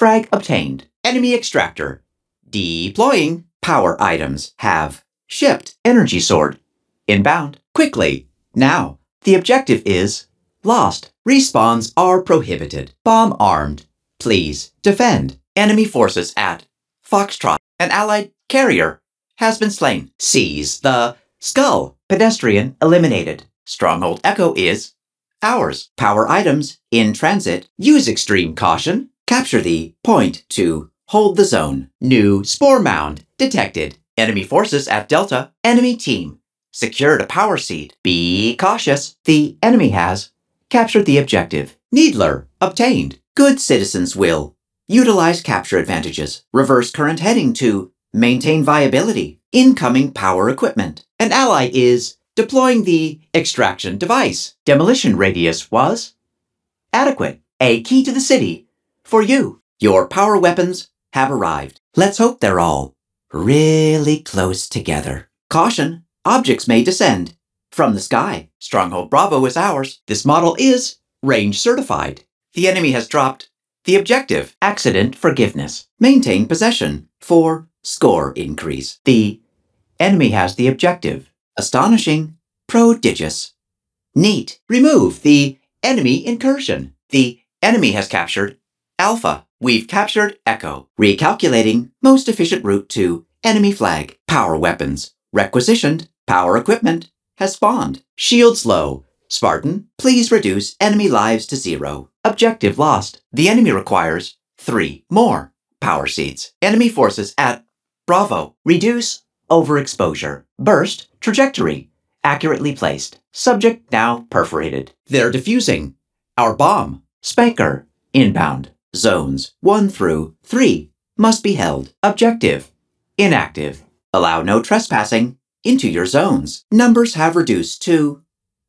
Frag obtained. Enemy extractor. Deploying. Power items have. Shipped. Energy sword. Inbound. Quickly. Now. The objective is lost. Respawns are prohibited. Bomb armed. Please defend. Enemy forces at Foxtrot. An allied carrier has been slain. Seize the skull. Pedestrian eliminated. Stronghold Echo is ours. Power items in transit. Use extreme caution. Capture the point to hold the zone. New spore mound detected. Enemy forces at Delta. Enemy team secured a power seed. Be cautious. The enemy has captured the objective. Needler obtained. Good citizens will utilize capture advantages. Reverse current heading to maintain viability. Incoming power equipment. An ally is deploying the extraction device. Demolition radius was adequate. A key to the city for you. Your power weapons have arrived. Let's hope they're all really close together. Caution, objects may descend from the sky. Stronghold Bravo is ours. This model is range certified. The enemy has dropped the objective, accident forgiveness. Maintain possession for score increase. The enemy has the objective, astonishing, prodigious, neat. Remove the enemy incursion. The enemy has captured Alpha, we've captured Echo. Recalculating most efficient route to enemy flag. Power weapons. Requisitioned. Power equipment. Has spawned. Shields low. Spartan, please reduce enemy lives to zero. Objective lost. The enemy requires three more power seeds. Enemy forces at Bravo. Reduce overexposure. Burst trajectory. Accurately placed. Subject now perforated. They're diffusing Our bomb. Spanker. Inbound zones 1 through 3 must be held objective, inactive. Allow no trespassing into your zones. Numbers have reduced to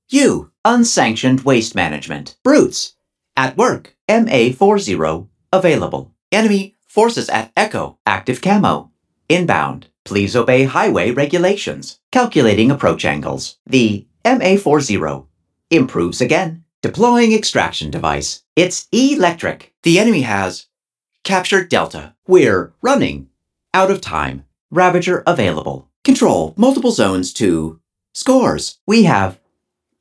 U. Unsanctioned waste management. Brutes. At work. MA40 available. Enemy forces at Echo. Active camo. Inbound. Please obey highway regulations. Calculating approach angles. The MA40 improves again Deploying extraction device. It's electric. The enemy has captured Delta. We're running out of time. Ravager available. Control multiple zones to scores. We have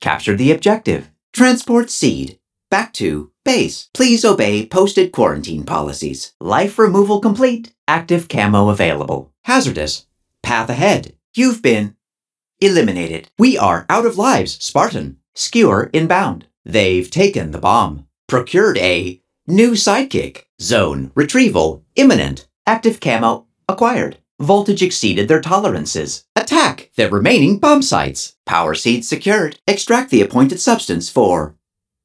captured the objective. Transport seed back to base. Please obey posted quarantine policies. Life removal complete. Active camo available. Hazardous. Path ahead. You've been eliminated. We are out of lives, Spartan. Skewer inbound. They've taken the bomb, procured a new sidekick, zone, retrieval, imminent, active camo, acquired. Voltage exceeded their tolerances. Attack the remaining bomb sites. Power seeds secured. Extract the appointed substance for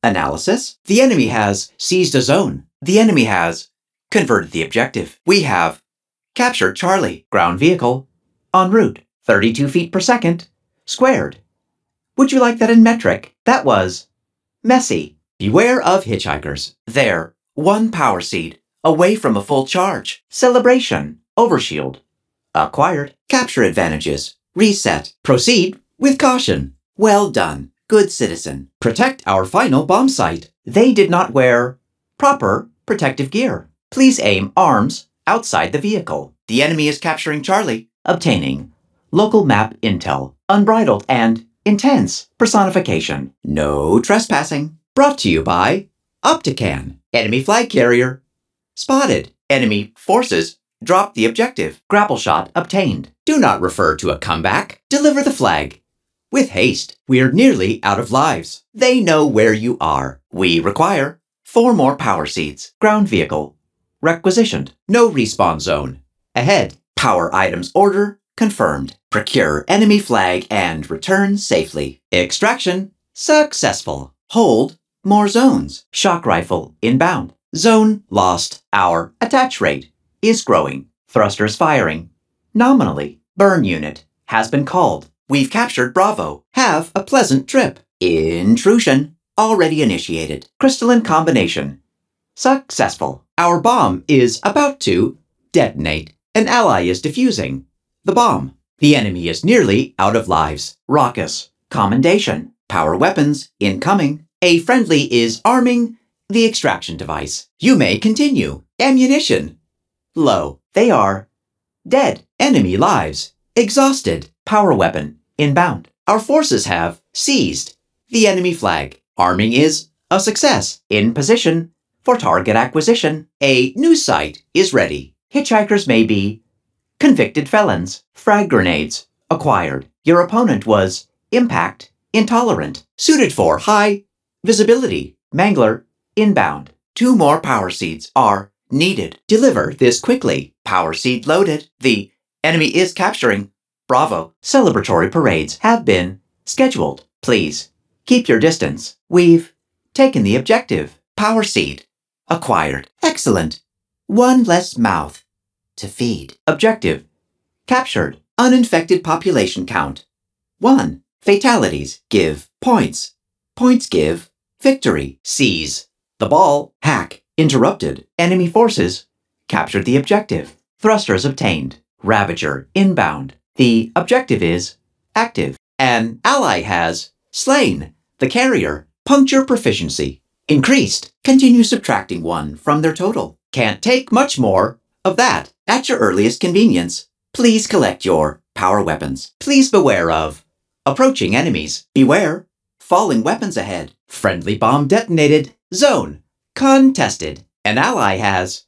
analysis. The enemy has seized a zone. The enemy has converted the objective. We have captured Charlie. Ground vehicle en route. 32 feet per second squared. Would you like that in metric? That was Messy. Beware of hitchhikers. There, one power seed, away from a full charge. Celebration. Overshield. Acquired. Capture advantages. Reset. Proceed with caution. Well done, good citizen. Protect our final bomb site. They did not wear proper protective gear. Please aim arms outside the vehicle. The enemy is capturing Charlie. Obtaining local map intel, unbridled and Intense personification. No trespassing. Brought to you by Optican, enemy flag carrier. Spotted. Enemy forces drop the objective. Grapple shot obtained. Do not refer to a comeback. Deliver the flag. With haste, we are nearly out of lives. They know where you are. We require four more power seeds. Ground vehicle. Requisitioned. No respawn zone. Ahead. Power items order confirmed. Procure enemy flag and return safely. Extraction successful. Hold more zones. Shock rifle inbound. Zone lost. Our attach rate is growing. Thrusters firing. Nominally. Burn unit has been called. We've captured Bravo. Have a pleasant trip. Intrusion already initiated. Crystalline combination. Successful. Our bomb is about to detonate. An ally is defusing. The bomb. The enemy is nearly out of lives. Raucous. Commendation. Power weapons. Incoming. A friendly is arming the extraction device. You may continue. Ammunition. Low. They are dead. Enemy lives. Exhausted. Power weapon. Inbound. Our forces have seized the enemy flag. Arming is a success. In position for target acquisition. A new site is ready. Hitchhikers may be Convicted felons. Frag grenades. Acquired. Your opponent was impact, intolerant, suited for high visibility, mangler, inbound. Two more power seeds are needed. Deliver this quickly. Power seed loaded. The enemy is capturing. Bravo. Celebratory parades have been scheduled. Please keep your distance. We've taken the objective. Power seed acquired. Excellent. One less mouth to feed. Objective Captured. Uninfected population count. 1. Fatalities give points. Points give victory. Seize. The ball. Hack. Interrupted. Enemy forces captured the objective. Thrusters obtained. Ravager inbound. The objective is active. An ally has slain the carrier. Puncture proficiency increased. Continue subtracting one from their total. Can't take much more of that at your earliest convenience. Please collect your power weapons. Please beware of approaching enemies. Beware falling weapons ahead. Friendly bomb detonated. Zone contested. An ally has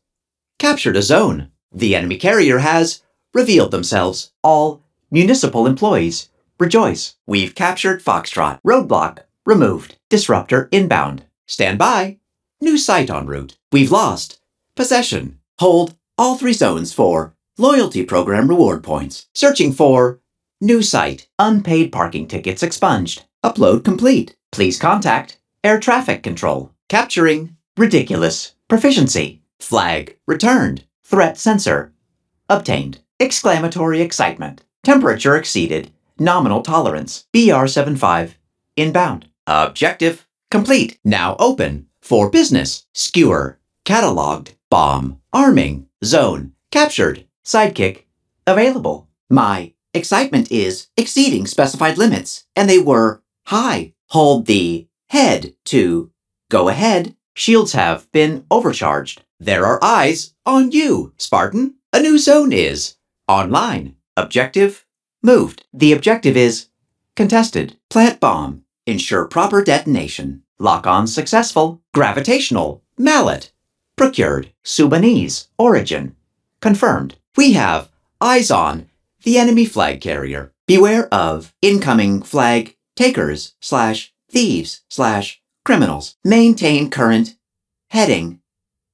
captured a zone. The enemy carrier has revealed themselves. All municipal employees rejoice. We've captured Foxtrot. Roadblock removed. Disruptor inbound. Stand by. New site en route. We've lost possession. Hold all three zones for Loyalty Program Reward Points, searching for New Site, Unpaid Parking Tickets Expunged, Upload Complete, Please Contact, Air Traffic Control, Capturing, Ridiculous, Proficiency, Flag, Returned, Threat Sensor, Obtained, Exclamatory Excitement, Temperature Exceeded, Nominal Tolerance, BR75, Inbound, Objective, Complete, Now Open, For Business, Skewer, Cataloged, Bomb, Arming, Zone. Captured. Sidekick. Available. My excitement is exceeding specified limits, and they were high. Hold the head to go ahead. Shields have been overcharged. There are eyes on you, Spartan. A new zone is online. Objective moved. The objective is contested. Plant bomb. Ensure proper detonation. Lock on successful. Gravitational mallet procured, Subanese origin, confirmed. We have eyes on the enemy flag carrier. Beware of incoming flag takers slash thieves slash criminals. Maintain current heading.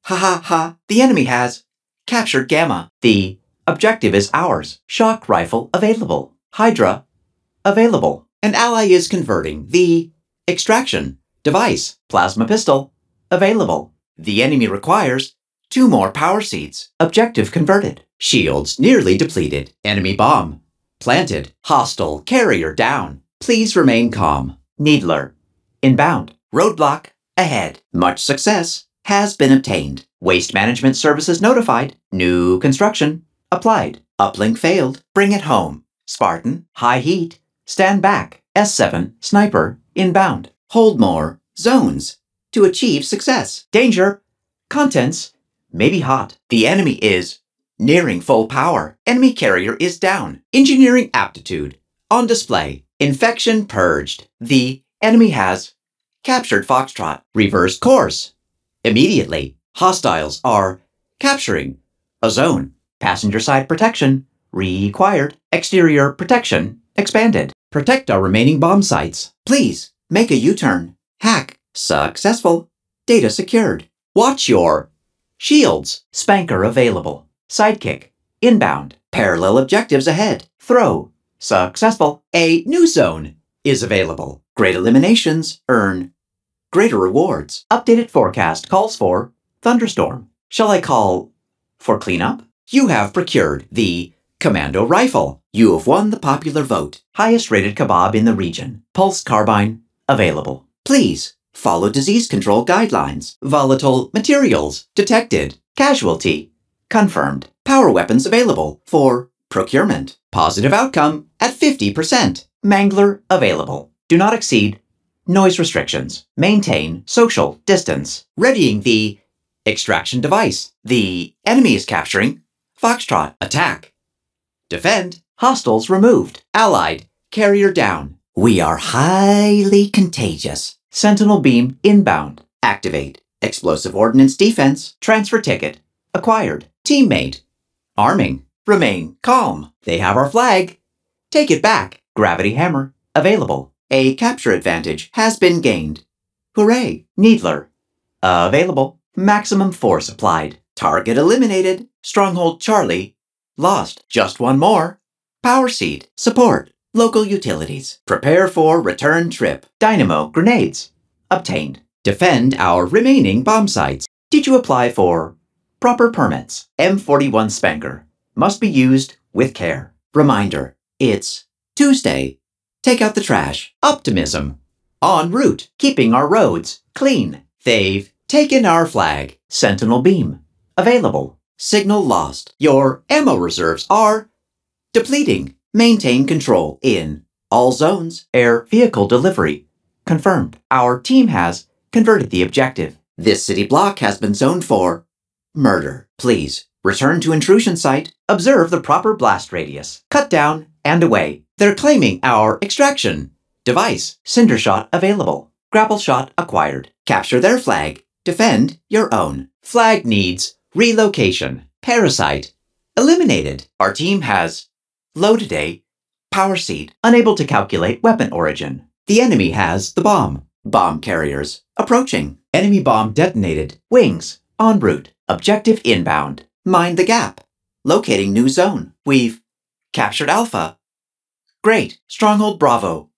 Ha ha ha, the enemy has captured Gamma. The objective is ours. Shock rifle available. Hydra available. An ally is converting the extraction device. Plasma pistol available. The enemy requires two more power seeds. Objective converted. Shields nearly depleted. Enemy bomb. Planted. Hostile carrier down. Please remain calm. Needler. Inbound. Roadblock. Ahead. Much success has been obtained. Waste management services notified. New construction applied. Uplink failed. Bring it home. Spartan. High heat. Stand back. S7. Sniper. Inbound. Hold more. Zones to achieve success. Danger! Contents may be hot. The enemy is nearing full power. Enemy carrier is down. Engineering aptitude on display. Infection purged. The enemy has captured Foxtrot. Reverse course. Immediately, hostiles are capturing a zone. Passenger side protection required. Exterior protection expanded. Protect our remaining bomb sites. Please make a U-turn. Hack Successful. Data secured. Watch your shields. Spanker available. Sidekick. Inbound. Parallel objectives ahead. Throw. Successful. A new zone is available. Great eliminations earn greater rewards. Updated forecast calls for thunderstorm. Shall I call for cleanup? You have procured the commando rifle. You have won the popular vote. Highest rated kebab in the region. Pulse carbine available. Please Follow disease control guidelines. Volatile materials detected. Casualty confirmed. Power weapons available for procurement. Positive outcome at 50%. Mangler available. Do not exceed noise restrictions. Maintain social distance. Readying the extraction device. The enemy is capturing Foxtrot. Attack. Defend. Hostiles removed. Allied. Carrier down. We are highly contagious. Sentinel Beam Inbound. Activate. Explosive Ordnance Defense. Transfer Ticket. Acquired. Teammate. Arming. Remain calm. They have our flag. Take it back. Gravity Hammer. Available. A capture advantage has been gained. Hooray. Needler. Available. Maximum force applied. Target eliminated. Stronghold Charlie. Lost. Just one more. Power Seed. Support. Local utilities. Prepare for return trip. Dynamo grenades. Obtained. Defend our remaining bomb sites. Did you apply for proper permits? M41 Spanker. Must be used with care. Reminder. It's Tuesday. Take out the trash. Optimism. En route. Keeping our roads clean. They've taken our flag. Sentinel beam. Available. Signal lost. Your ammo reserves are depleting. Maintain control in all zones, air vehicle delivery. Confirmed. Our team has converted the objective. This city block has been zoned for murder. Please return to intrusion site, observe the proper blast radius, cut down and away. They're claiming our extraction. Device, cinder shot available. Grapple shot acquired. Capture their flag. Defend your own. Flag needs relocation. Parasite eliminated. Our team has today. Power Seed, unable to calculate weapon origin. The enemy has the bomb. Bomb carriers, approaching. Enemy bomb detonated. Wings, en route. Objective inbound. Mind the gap. Locating new zone. We've captured Alpha. Great. Stronghold Bravo.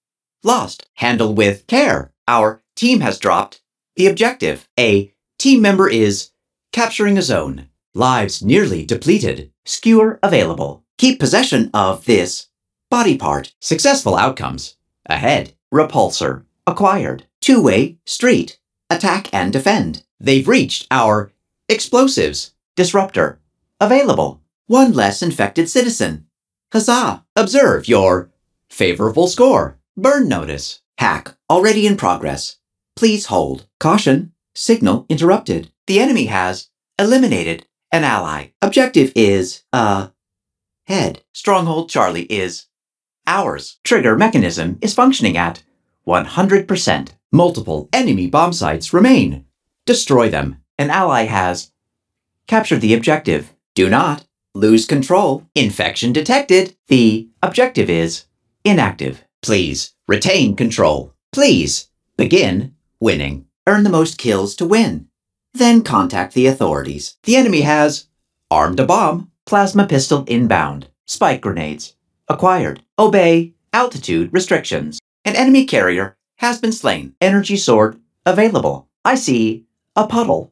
Lost. Handle with care. Our team has dropped the objective. A team member is capturing a zone. Lives nearly depleted. Skewer available. Keep possession of this body part. Successful outcomes. Ahead. Repulsor. Acquired. Two-way street. Attack and defend. They've reached our explosives. Disruptor. Available. One less infected citizen. Huzzah! Observe your favorable score. Burn notice. Hack already in progress. Please hold. Caution. Signal interrupted. The enemy has eliminated an ally. Objective is, uh, head. Stronghold Charlie is ours. Trigger mechanism is functioning at 100%. Multiple enemy bomb sites remain. Destroy them. An ally has captured the objective. Do not lose control. Infection detected. The objective is inactive. Please retain control. Please begin winning. Earn the most kills to win. Then contact the authorities. The enemy has armed a bomb. Plasma pistol inbound. Spike grenades. Acquired. Obey. Altitude restrictions. An enemy carrier has been slain. Energy sword available. I see a puddle.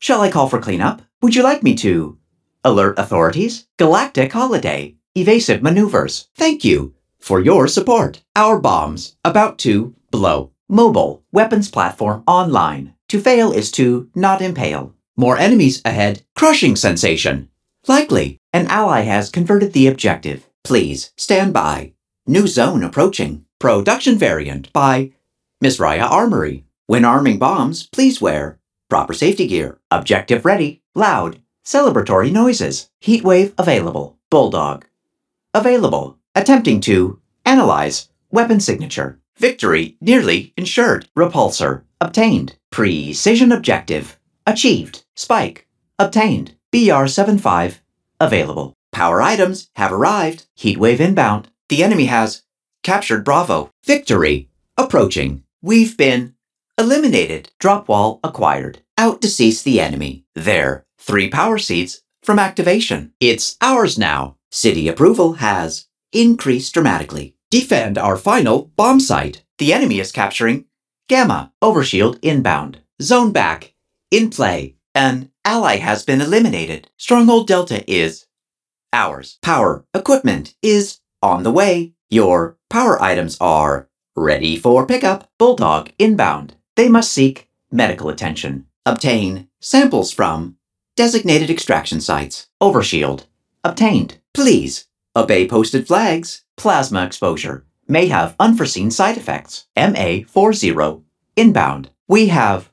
Shall I call for cleanup? Would you like me to? Alert authorities? Galactic holiday. Evasive maneuvers. Thank you for your support. Our bombs about to blow. Mobile weapons platform online. To fail is to not impale. More enemies ahead. Crushing sensation. Likely, an ally has converted the objective. Please stand by. New zone approaching. Production variant by Miss Raya Armory. When arming bombs, please wear proper safety gear. Objective ready. Loud. Celebratory noises. Heatwave available. Bulldog. Available. Attempting to analyze weapon signature. Victory nearly ensured. Repulsor obtained. Precision objective achieved. Spike obtained. BR-75 available. Power items have arrived. Heatwave inbound. The enemy has captured Bravo. Victory approaching. We've been eliminated. Drop wall acquired. Out to seize the enemy. There, three power seeds from activation. It's ours now. City approval has increased dramatically. Defend our final bomb site. The enemy is capturing Gamma. Overshield inbound. Zone back. In play. An ally has been eliminated. Stronghold Delta is ours. Power equipment is on the way. Your power items are ready for pickup. Bulldog inbound. They must seek medical attention. Obtain samples from designated extraction sites. Overshield obtained. Please obey posted flags. Plasma exposure may have unforeseen side effects. MA40 inbound. We have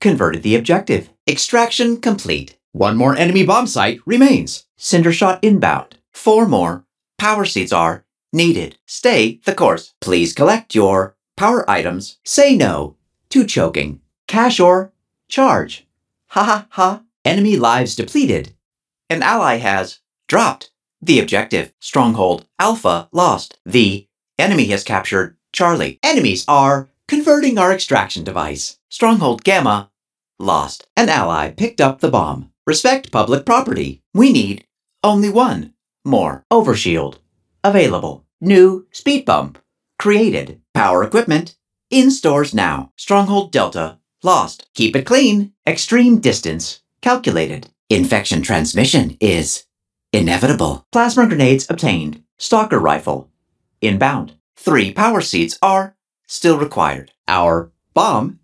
Converted the objective. Extraction complete. One more enemy bomb site remains. Cindershot inbound. Four more power seeds are needed. Stay the course. Please collect your power items. Say no to choking. Cash or charge. Ha ha ha. Enemy lives depleted. An ally has dropped the objective. Stronghold Alpha lost. The enemy has captured Charlie. Enemies are converting our extraction device. Stronghold Gamma lost. An ally picked up the bomb. Respect public property. We need only one more. Overshield. Available. New speed bump. Created. Power equipment. In stores now. Stronghold Delta. Lost. Keep it clean. Extreme distance. Calculated. Infection transmission is inevitable. Plasma grenades obtained. Stalker rifle. Inbound. Three power seats are still required. Our bomb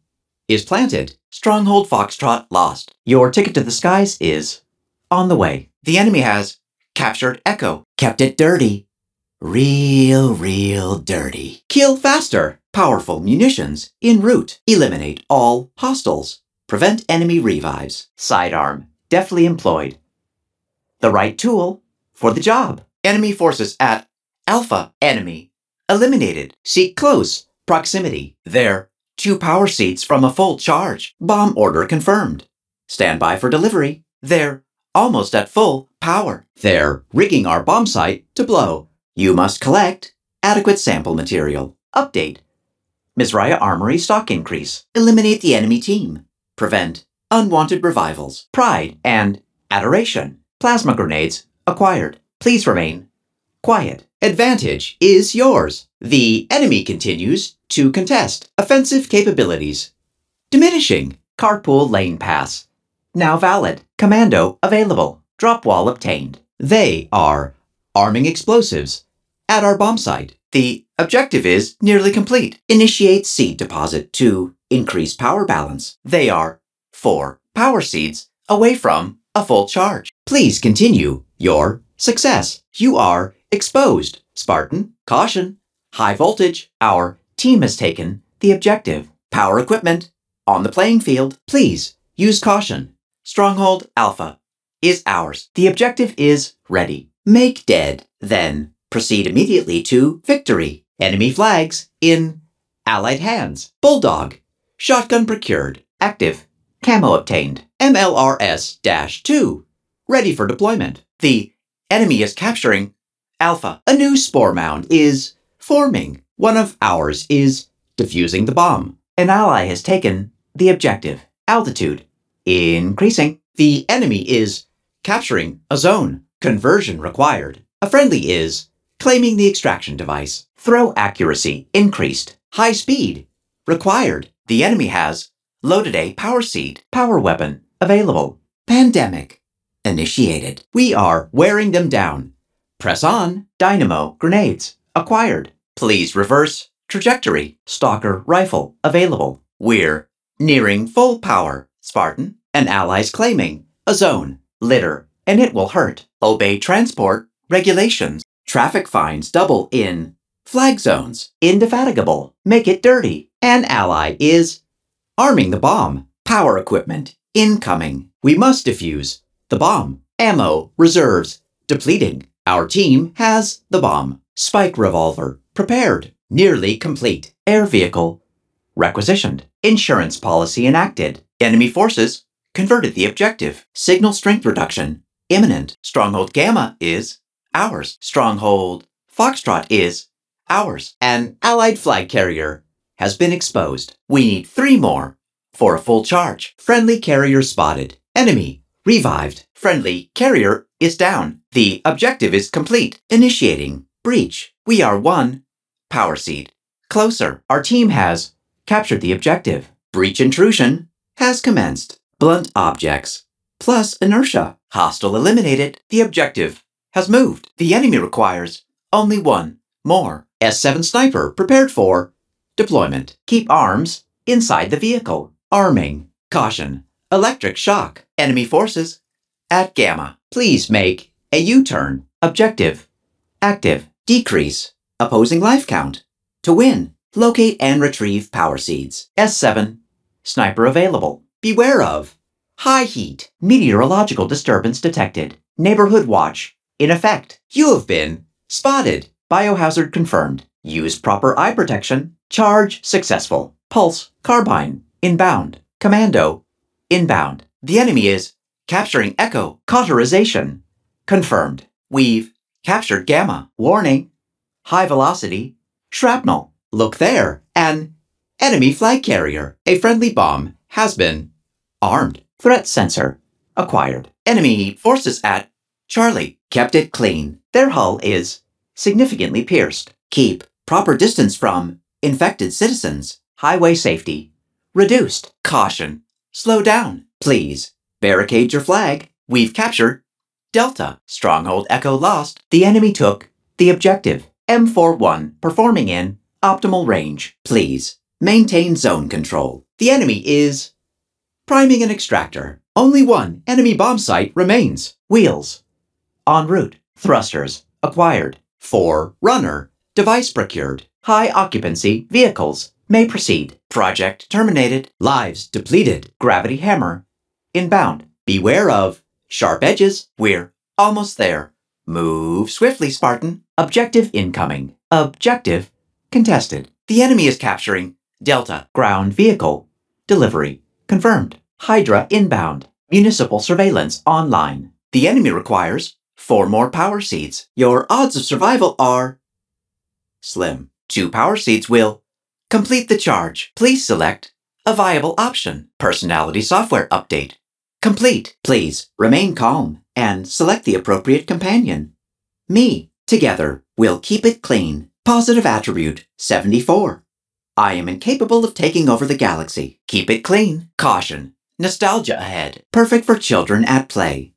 is planted. Stronghold Foxtrot lost. Your ticket to the skies is on the way. The enemy has captured Echo, kept it dirty. Real, real dirty. Kill faster. Powerful munitions en route. Eliminate all hostiles. Prevent enemy revives. Sidearm, deftly employed. The right tool for the job. Enemy forces at Alpha. Enemy eliminated. Seek close proximity. There. Two power seats from a full charge. Bomb order confirmed. Stand by for delivery. They're almost at full power. They're rigging our bomb site to blow. You must collect adequate sample material. Update. Mizraya Armory stock increase. Eliminate the enemy team. Prevent unwanted revivals. Pride and adoration. Plasma grenades acquired. Please remain quiet. Advantage is yours. The enemy continues to contest. Offensive capabilities. Diminishing. Carpool lane pass. Now valid. Commando available. Drop wall obtained. They are arming explosives at our bomb site. The objective is nearly complete. Initiate seed deposit to increase power balance. They are four power seeds away from a full charge. Please continue your success. You are Exposed, Spartan, caution, high voltage, our team has taken the objective. Power equipment, on the playing field, please use caution. Stronghold Alpha is ours. The objective is ready. Make dead, then proceed immediately to victory. Enemy flags in allied hands. Bulldog, shotgun procured, active, camo obtained. MLRS-2, ready for deployment. The enemy is capturing Alpha, a new spore mound is forming. One of ours is defusing the bomb. An ally has taken the objective. Altitude increasing. The enemy is capturing a zone. Conversion required. A friendly is claiming the extraction device. Throw accuracy increased. High speed required. The enemy has loaded a power seed, power weapon available. Pandemic initiated. We are wearing them down. Press on, dynamo, grenades, acquired. Please reverse, trajectory, stalker, rifle, available. We're nearing full power, Spartan, and allies claiming a zone, litter, and it will hurt. Obey transport, regulations, traffic fines double in flag zones, indefatigable, make it dirty. An ally is arming the bomb, power equipment, incoming. We must defuse the bomb, ammo, reserves, depleting. Our team has the bomb, spike revolver, prepared, nearly complete, air vehicle, requisitioned, insurance policy enacted, enemy forces, converted the objective, signal strength reduction, imminent, stronghold gamma is ours, stronghold foxtrot is ours, an allied flag carrier has been exposed. We need three more for a full charge. Friendly carrier spotted, enemy Revived. Friendly. Carrier is down. The objective is complete. Initiating. Breach. We are one. Power seed. Closer. Our team has captured the objective. Breach intrusion has commenced. Blunt objects. Plus inertia. Hostile eliminated. The objective has moved. The enemy requires only one more. S7 sniper prepared for deployment. Keep arms inside the vehicle. Arming. Caution. Electric shock. Enemy forces at gamma. Please make a U-turn. Objective. Active. Decrease. Opposing life count. To win. Locate and retrieve power seeds. S7. Sniper available. Beware of. High heat. Meteorological disturbance detected. Neighborhood watch. In effect. You have been spotted. Biohazard confirmed. Use proper eye protection. Charge successful. Pulse carbine inbound. Commando inbound. The enemy is capturing echo, cauterization. Confirmed. We've captured gamma, warning, high velocity, shrapnel. Look there, an enemy flag carrier. A friendly bomb has been armed. Threat sensor acquired. Enemy forces at Charlie kept it clean. Their hull is significantly pierced. Keep proper distance from infected citizens. Highway safety reduced. Caution. Slow down. Please, barricade your flag. We've captured Delta. Stronghold Echo lost. The enemy took the objective. M41 performing in optimal range. Please, maintain zone control. The enemy is priming an extractor. Only one enemy bomb site remains. Wheels. En route. Thrusters. Acquired. Four runner. Device procured. High occupancy vehicles may proceed. Project terminated. Lives depleted. Gravity hammer inbound. Beware of sharp edges. We're almost there. Move swiftly, Spartan. Objective incoming. Objective contested. The enemy is capturing Delta ground vehicle. Delivery confirmed. Hydra inbound. Municipal surveillance online. The enemy requires four more power seeds. Your odds of survival are slim. Two power seeds will complete the charge. Please select a viable option. Personality software update. Complete, please remain calm and select the appropriate companion. Me, together, we'll keep it clean. Positive attribute, 74. I am incapable of taking over the galaxy. Keep it clean. Caution. Nostalgia ahead. Perfect for children at play.